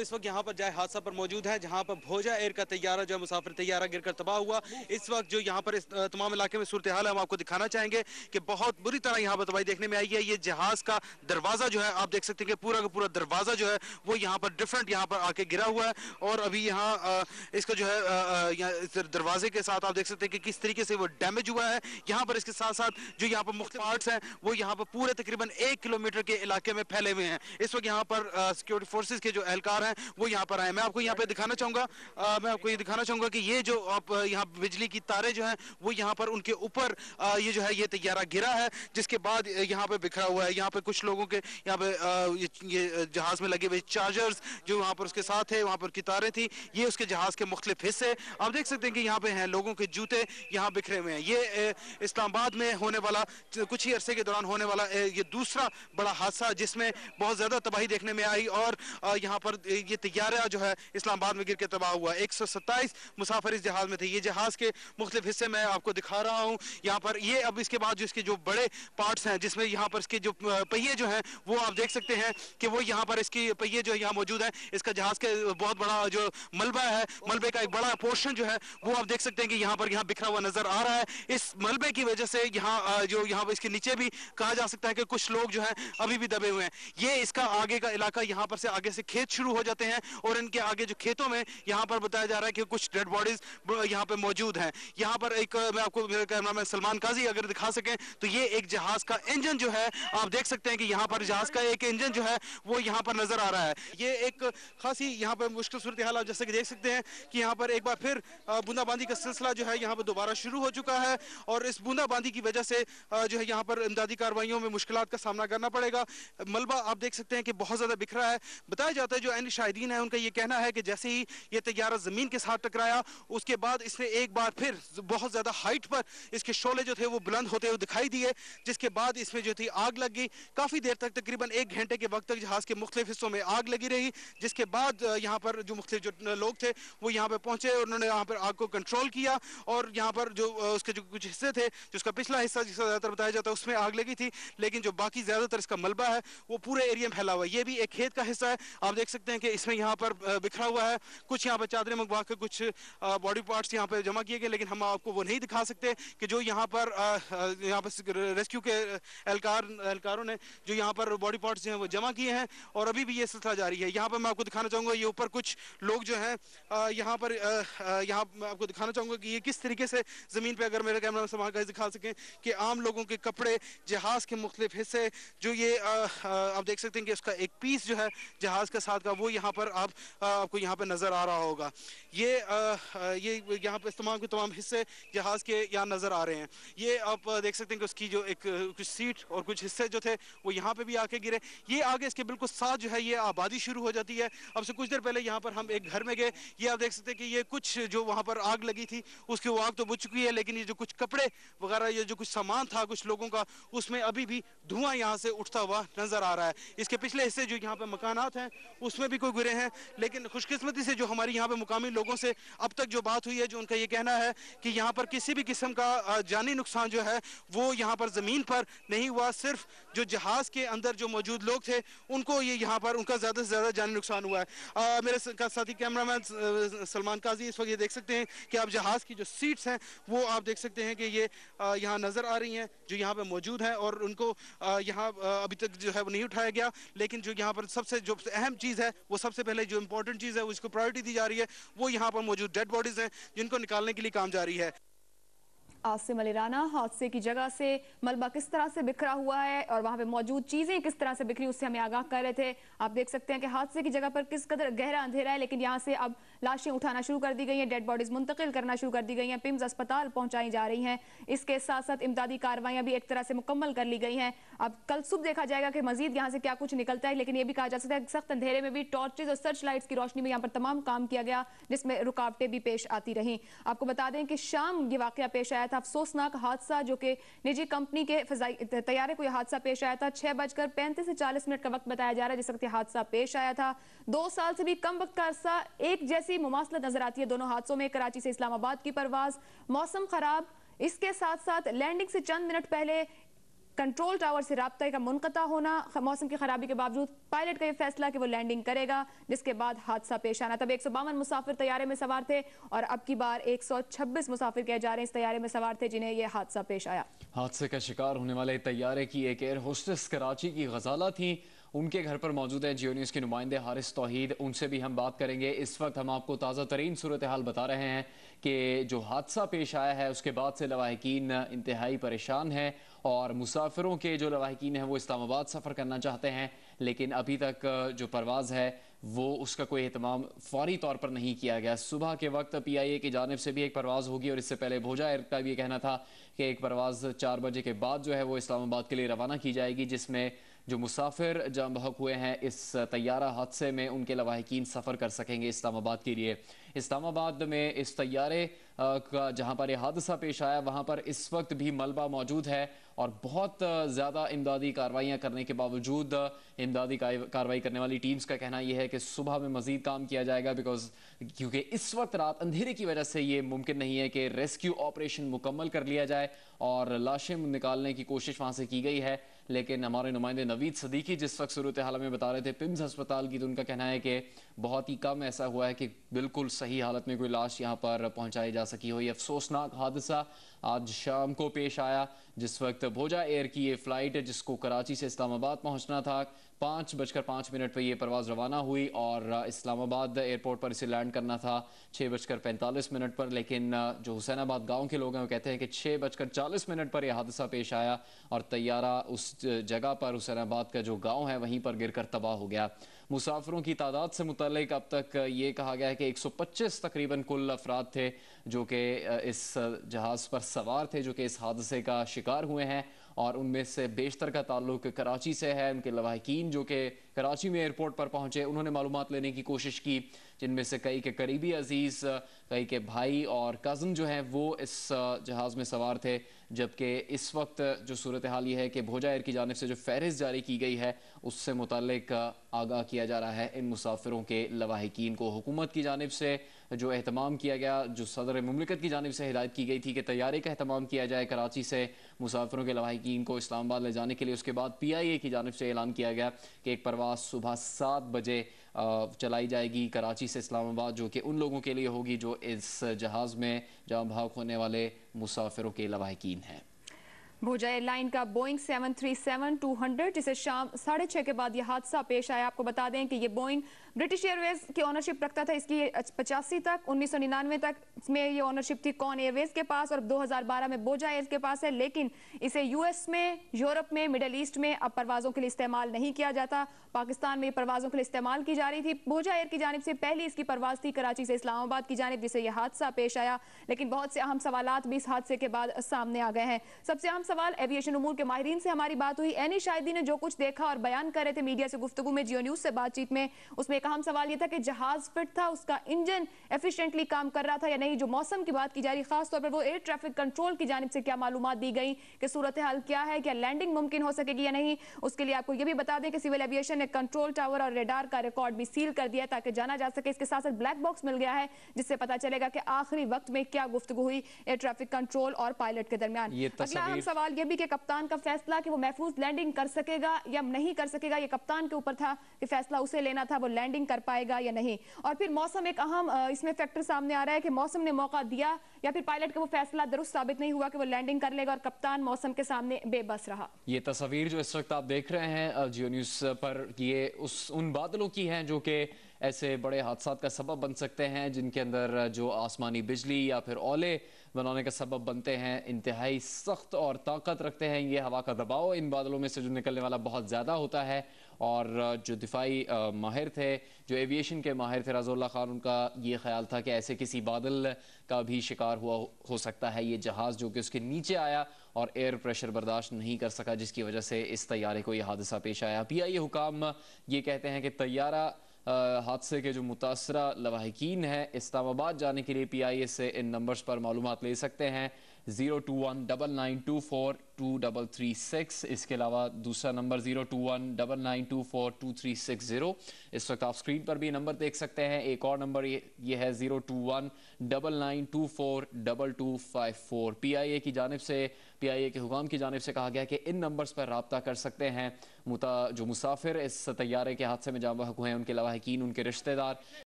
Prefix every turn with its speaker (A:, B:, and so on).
A: इस वक्त यहाँ पर जाए हादसा पर मौजूद है जहाँ पर भोजा एयर का तैयारा जो है मुसाफिर तैयारा गिर तबाह हुआ इस वक्त जो यहाँ पर इस तमाम इलाके में सूरत हाल है हम आपको दिखाना चाहेंगे कि बहुत बुरी तरह यहाँ पर तबाही देखने में आई है ये जहाज का दरवाज़ा जो है आप देख सकते हैं कि पूरा का पूरा दरवाज़ा जो है वो यहाँ पर डिफरेंट यहाँ पर आके गिरा हुआ है और अभी यहाँ इसका जो है दरवाजे के साथ आप देख सकते हैं कि किस तरीके से वो डैमेज हुआ है यहाँ पर इसके साथ साथ जो यहाँ पर मुख्त पार्ट्स हैं वो यहाँ पर पूरे तकरीबन एक किलोमीटर के इलाके में फैले हुए हैं इस वक्त यहाँ पर सिक्योरिटी फोर्सेज के जो एहलकार है वो यहाँ पर आए मैं आपको यहाँ पे दिखाना चाहूंगा मैं आपको ये दिखाना चाहूंगा कि ये जो आप यहाँ बिजली की तारे जो हैं वो यहाँ पर उनके ऊपर ये जो है ये तैयारा गिरा है जिसके बाद यहाँ पे बिखरा हुआ है यहाँ पे कुछ लोगों के यहाँ पे ये, जहाज में लगे हुए चार्जर्स जो वहाँ पर उसके साथ है वहाँ पर की तारे थी ये उसके जहाज के मुख्तु हिस्से आप देख सकते हैं कि यहाँ पे हैं लोगों के जूते यहाँ बिखरे हुए हैं ये इस्लामाबाद में होने वाला कुछ ही अरसे के दौरान होने वाला ये दूसरा बड़ा हादसा जिसमें बहुत ज़्यादा तबाही देखने में आई और यहाँ पर ये तैयारा जो है इस्लामाबाद में गिर के तबाह हुआ एक सौ सत्ताईस मुसाफिर इस जहाज़ में थे ये जहाज़ के मुख्तलिफ हिस्से मैं आपको दिखा रहा हूँ यहाँ पर ये अब इसके बाद जो इसके जो बड़े पार्ट्स हैं जिसमें यहाँ पर इसके जो पहिए जो हैं वो आप देख सकते हैं कि वो यहाँ पर इसकी पहिए जो यहाँ मौजूद है इसका जहाज़ के बहुत बड़ा जो मलबा है मलबे का एक बड़ा पोर्शन जो है वो आप देख सकते हैं कि यहाँ पर यहाँ बिखरा हुआ नजर आ रहा है इस मलबे की वजह से यहाँ जो यहाँ पर इसके नीचे भी कहा जा सकता है कि कुछ लोग जो है अभी भी दबे हुए हैं ये इसका आगे का इलाका यहाँ पर से आगे से खेत शुरू हो हो जाते हैं और इनके आगे जो खेतों में यहाँ पर बताया जा रहा है कि कुछ डेड बॉडीज यहाँ पे मौजूद हैं यहाँ पर एक मैं आपको मेरा नाम है सलमान काजी अगर दिखा सकें तो ये एक जहाज का इंजन जो है आप देख सकते हैं कि यहाँ पर जहाज का एक इंजन जो है वो यहाँ पर नजर आ रहा है ये एक खासी यहाँ पर मुश्किल सूरत हाल आप जैसे कि देख सकते हैं कि यहाँ पर एक बार फिर बूंदाबांदी का सिलसिला जो है यहाँ पर दोबारा शुरू हो चुका है और इस बूंदाबांदी की वजह से जो है यहाँ पर इमदादी कार्रवाइयों में मुश्किल का सामना करना पड़ेगा मलबा आप देख सकते हैं कि बहुत ज़्यादा बिखरा है बताया जाता है जो एन तफसीली शाहिदीन है उनका ये कहना है कि जैसे ही ये तैयारा ज़मीन के साथ टकराया उसके बाद इसने एक बार फिर बहुत ज़्यादा हाइट पर इसके शोले जो थे वो बुलंद होते हुए दिखाई दिए जिसके बाद इसमें जो थी आग लग गई काफ़ी देर तक तकरीबन एक घंटे के वक्त तक जहाज़ के मुख्तलिफ हिस्सों में आग लगी रही जिसके बाद यहाँ पर जो मुख्तलिफ जो लोग थे वो यहाँ पर पहुंचे और उन्होंने यहाँ पर आग को कंट्रोल किया और यहाँ पर जो उसके जो कुछ हिस्से थे जिसका पिछला हिस्सा जिसका ज़्यादातर बताया जाता है उसमें आग लगी थी लेकिन जो बाकी ज़्यादातर इसका मलबा है वो पूरे एरिया में फैला हुआ है ये भी एक खेत का हिस्सा है आप देख सकते हैं हैं कि इसमें यहाँ पर बिखरा हुआ है कुछ यहाँ पर चादरें मंगवा कर कुछ बॉडी पार्ट्स यहाँ पर जमा किए गए लेकिन हम आपको वो नहीं दिखा सकते कि जो यहाँ पर यहाँ पर रेस्क्यू के एहलकार एहलकारों ने जो यहाँ पर बॉडी पार्ट्स हैं वो जमा किए हैं और अभी भी ये सिलसिला जारी है यहाँ पर मैं आपको दिखाना चाहूँगा ये ऊपर कुछ लोग जो हैं यहाँ पर यहाँ मैं आपको दिखाना चाहूँगा कि ये किस तरीके से ज़मीन पर अगर मेरे कैमरा संभाल कर दिखा सकें कि आम लोगों के कपड़े जहाज़ के मुख्तलिफ हिस्से जो ये आप देख सकते हैं कि उसका एक पीस जो है जहाज़ के साथ का वो यहाँ पर आप आपको यहाँ पर नज़र आ रहा होगा ये ये यहाँ पर तमाम के तमाम हिस्से जहाज़ के यहाँ नज़र आ रहे हैं ये आप देख सकते हैं कि उसकी जो एक कुछ सीट और कुछ हिस्से जो थे वो यहाँ पर भी आके गिरे ये आगे इसके बिल्कुल साथ जो है ये आबादी शुरू हो जाती है अब से कुछ देर पहले यहाँ पर हम एक घर में गए ये आप देख सकते हैं कि ये कुछ जो वहाँ पर आग लगी थी उसकी वो आग तो बुझ चुकी है लेकिन ये जो कुछ कपड़े वगैरह ये जो कुछ सामान था कुछ लोगों का उसमें अभी भी धुआं यहाँ से उठता हुआ नजर आ रहा है इसके पिछले हिस्से जो यहाँ पे मकान हैं उसमें भी को गिरे हैं लेकिन खुशकिस्मती से जो हमारी यहाँ पे मुकामी लोगों से अब तक जो बात हुई है जो उनका ये कहना है कि यहाँ पर किसी भी किस्म का जानी नुकसान जो है वो यहाँ पर ज़मीन पर नहीं हुआ सिर्फ जो जहाज़ के अंदर जो मौजूद लोग थे उनको ये यहाँ पर उनका ज़्यादा से ज़्यादा जानी नुकसान हुआ है आ, मेरे साथी कैमरामैन सलमान काजी इस वक्त ये देख सकते हैं कि आप जहाज़ की जो सीट्स हैं वो आप देख सकते हैं कि ये यहाँ नज़र आ रही हैं जो यहाँ पर मौजूद हैं और उनको यहाँ अभी तक जो है वो नहीं उठाया गया लेकिन जो यहाँ पर सबसे जो अहम चीज़ है वो सबसे पहले जो इंपॉर्टेंट चीज़ है उसको प्रायोरिटी दी जा रही है वो यहाँ पर मौजूद डेड बॉडीज़ हैं जिनको निकालने के लिए काम जारी है
B: आसिम अली राना हादसे की जगह से मलबा किस तरह से बिखरा हुआ है और वहाँ पे मौजूद चीज़ें किस तरह से बिखरी उससे हमें आगाह कर रहे थे आप देख सकते हैं कि हादसे की जगह पर किस कदर गहरा अंधेरा है लेकिन यहाँ से अब लाशें उठाना शुरू कर दी गई हैं डेड बॉडीज़ मुंतकिल करना शुरू कर दी गई हैं पिम्स अस्पताल पहुँचाई जा रही हैं इसके साथ साथ इमदादी कार्रवाइयाँ भी एक तरह से मुकम्मल कर ली गई हैं अब कल सुबह देखा जाएगा कि मजीद यहाँ से क्या कुछ निकलता है लेकिन ये भी कहा जा सकता है सख्त अंधेरे में भी टॉर्चेज और सर्च लाइट्स की रोशनी में यहाँ पर तमाम काम किया गया जिसमें रुकावटें भी पेश आती रहीं आपको बता दें कि शाम ये वाक़ पेश आया आया था अफसोसनाक हादसा जो कि निजी कंपनी के फजाई तैयारे को यह हादसा पेश आया था छह बजकर पैंतीस से चालीस मिनट का वक्त बताया जा रहा है जिस वक्त यह हादसा पेश आया था दो साल से भी कम वक्त का अरसा एक जैसी मुमासलत नजर आती है दोनों हादसों में कराची से इस्लामाबाद की परवाज मौसम खराब इसके साथ साथ लैंडिंग से चंद मिनट पहले कंट्रोल टावर से रबता का मुनता होना मौसम की खराबी के बावजूद पायलट का यह फैसला कि वो लैंडिंग करेगा जिसके बाद हादसा पेश आना तब एक सौ बावन मुसाफिर तैयारे में सवार थे और अब की बार एक सौ छब्बीस मुसाफिर कहे जा रहे हैं इस तैयारे में सवार थे जिन्हें यह हादसा पेश आया
C: हादसे का शिकार होने वाले तैयारे की एक एयर होस्टेस कराची की गजाला थी उनके घर पर मौजूद है जियो न्यूज़ के नुमाइंदे हारिस तोहीद उनसे भी हम बात करेंगे इस वक्त हम आपको ताज़ा तरीन सूरत हाल बता रहे हैं कि जो हादसा पेश आया है उसके बाद से लवाहकिन इंतहाई परेशान हैं और मुसाफिरों के जो लवाहकिन हैं वो इस्लामाबाद सफ़र करना चाहते हैं लेकिन अभी तक जो परवाज़ है वो उसका कोई अहतमाम फौरी तौर पर नहीं किया गया सुबह के वक्त पी आई ए की जानब से भी एक परवाज़ होगी और इससे पहले भोजा एयर का भी कहना था कि एक परवाज़ चार बजे के बाद जो है वो इस्लामाबाद के लिए रवाना की जाएगी जिसमें जो मुसाफिर जहाँ बहक हुए हैं इस तैयारा हादसे में उनके लवाहकिन सफ़र कर सकेंगे इस्लामाबाद के लिए इस्लामाबाद में इस तैयारे का जहाँ पर यह हादसा पेश आया वहाँ पर इस वक्त भी मलबा मौजूद है और बहुत ज़्यादा इमदादी कार्रवाइयाँ करने के बावजूद इमदादी कार्रवाई करने वाली टीम्स का कहना यह है कि सुबह में मज़ीद काम किया जाएगा बिकॉज क्योंकि इस वक्त रात अंधेरे की वजह से ये मुमकिन नहीं है कि रेस्क्यू ऑपरेशन मुकम्मल कर लिया जाए और लाशें निकालने की कोशिश वहाँ से की गई है लेकिन हमारे नुमाइंदे नवीद सदीकी जिस वक्त सूरत हाल में बता रहे थे पिम्स अस्पताल की तो उनका कहना है कि बहुत ही कम ऐसा हुआ है कि बिल्कुल सही हालत में कोई लाश यहाँ पर पहुँचाई जा सकी हो ये अफसोसनाक हादसा आज शाम को पेश आया जिस वक्त भोजा एयर की ये फ़्लाइट जिसको कराची से इस्लामाबाद पहुँचना था पाँच बजकर पाँच मिनट पर यह परवाज़ रवाना हुई और इस्लामाबाद एयरपोर्ट पर इसे लैंड करना था छः बजकर पैंतालीस मिनट पर लेकिन जो हुसैनाबाद गांव के लोग हैं वो कहते हैं कि छः बजकर चालीस मिनट पर यह हादसा पेश आया और तैयारा उस जगह पर हुसैनाबाद का जो गाँव है वहीं पर गिर तबाह हो गया मुसाफरों की तादाद से मुतल अब तक ये कहा गया है कि 125 तकरीबन कुल अफराद थे जो कि इस जहाज़ पर सवार थे जो कि इस हादसे का शिकार हुए हैं और उनमें से बेशतर का ताल्लुक कराची से है उनके लवाकिन जो कि कराची में एयरपोर्ट पर पहुंचे उन्होंने मालूम लेने की कोशिश की जिनमें से कई के करीबी अजीज़ कई के भाई और कज़न जो हैं वो इस जहाज़ में सवार थे जबकि इस वक्त जो सूरत हाल ये है कि भोजा एयर की जानब से जो फहरिस्त जारी की गई है उससे मुतक आगाह किया जा रहा है इन मुसाफिरों के लवाहिकीन को हुकूमत की जानब से जो अहतमाम किया गया जो सदर ममलिकत की जानब से हिदायत की गई थी कि तैयारे का अहतमाम किया जाए कराची से मुसाफिरों के लवाहिकीन को इस्लामाबाद ले जाने के लिए उसके बाद पी आई ए की जानब से ऐलान किया गया कि एक परवास सुबह सात बजे चलाई जाएगी कराची से इस्लामाबाद जो कि उन लोगों के लिए होगी जो इस जहाज़ में जहाँ भाग होने वाले मुसाफिरों के लवाकिन हैं
B: भोजा एयरलाइन का बोइंग 737-200 जिसे शाम साढ़े छः के बाद यह हादसा पेश आया आपको बता दें कि ये बोइंग ब्रिटिश एयरवेज की ऑनरशिप रखता था इसकी पचासी तक उन्नीस तक में ये ऑनरशिप थी कौन एयरवेज के पास और 2012 में बोजा एयर के पास है लेकिन इसे यूएस में यूरोप में मिडल ईस्ट में अब परवाजों के लिए इस्तेमाल नहीं किया जाता पाकिस्तान में परवाजों के लिए इस्तेमाल की जा रही थी बोजा एयर की जानब से पहली इसकी परवाज थी कराची से इस्लामाबाद की जानब जिसे यह हादसा पेश आया लेकिन बहुत से अहम सवाल भी इस हादसे के बाद सामने आ गए हैं सबसे अहम सवाल एविएशन उमूर के माहरीन से हमारी बात हुई एनी शायदी ने जो कुछ देखा और बयान कर रहे थे मीडिया से गुफ्तु में जियो न्यूज से बातचीत में उसमें एक अहम सवाल यह था कि जहाज फिट था उसका इंजन एफिशिएंटली काम कर रहा था या नहीं जो मौसम की बात की जा रही खासतौर पर वो एयर ट्रैफिक कंट्रोल की जानब से क्या मालूम दी गई कि सूरत हाल क्या है क्या लैंडिंग मुमकिन हो सकेगी या नहीं उसके लिए आपको यह भी बता दें कि सिविल एविएशन ने कंट्रोल टावर और रेडार का रिकॉर्ड भी सील कर दिया ताकि जाना जा सके इसके साथ साथ ब्लैक बॉक्स मिल गया है जिससे पता चलेगा कि आखिरी वक्त में क्या गुफ्तु हुई एयर ट्रैफिक कंट्रोल और पायलट के दरमियान अगला अहम सवाल यह भी कि कप्तान का फैसला कि वो महफूज लैंडिंग कर सकेगा या नहीं कर सकेगा ये कप्तान के ऊपर था कि फैसला उसे लेना था वो लैंड लैंडिंग कर पाएगा या नहीं और फिर मौसम एक अहम इसमें फैक्टर सामने आ रहा है कि मौसम ने मौका दिया या फिर पायलट का वो फैसला दुरुस्त साबित नहीं हुआ कि वो लैंडिंग कर लेगा और कप्तान मौसम के सामने बेबस रहा
C: ये तस्वीर जो इस वक्त आप देख रहे हैं जियो न्यूज पर ये उस उन बादलों की हैं जो कि ऐसे बड़े हादसा का सबब बन सकते हैं जिनके अंदर जो आसमानी बिजली या फिर ओले बनाने का सबब बनते हैं इंतहाई सख्त और ताकत रखते हैं ये हवा का दबाव इन बादलों में से जो निकलने वाला बहुत ज़्यादा होता है और जो दिफाई माहिर थे जो एविएशन के माहिर थे रजोल्ला खान उनका ये ख्याल था कि ऐसे किसी बादल का भी शिकार हुआ हो सकता है ये जहाज़ जो कि उसके नीचे आया और एयर प्रेशर बर्दाश्त नहीं कर सका जिसकी वजह से इस तैयारे को यह हादसा पेश आया पी आई हुकाम ये कहते हैं कि तैयारा हादसे के जो मुतासर लवाहकिन है इस्लामाबाद जाने के लिए पी आई ए से इन नंबर्स पर मालूम ले सकते हैं zero two one double nine two four two double three six इसके अलावा दूसरा number zero two one double nine two four two three six zero इस वक्त आप स्क्रीन पर भी नंबर देख सकते हैं एक और नंबर ये ये है zero two one double nine two four double two five four P I A की जानब से पी आई ए के हुकाम की जानब से कहा गया कि इन नंबर्स पर रबता कर सकते हैं मुता जो मुसाफिर इस तैयारे के हादसे में जाम हुए हैं उनके लवाहकिन उनके रिश्तेदार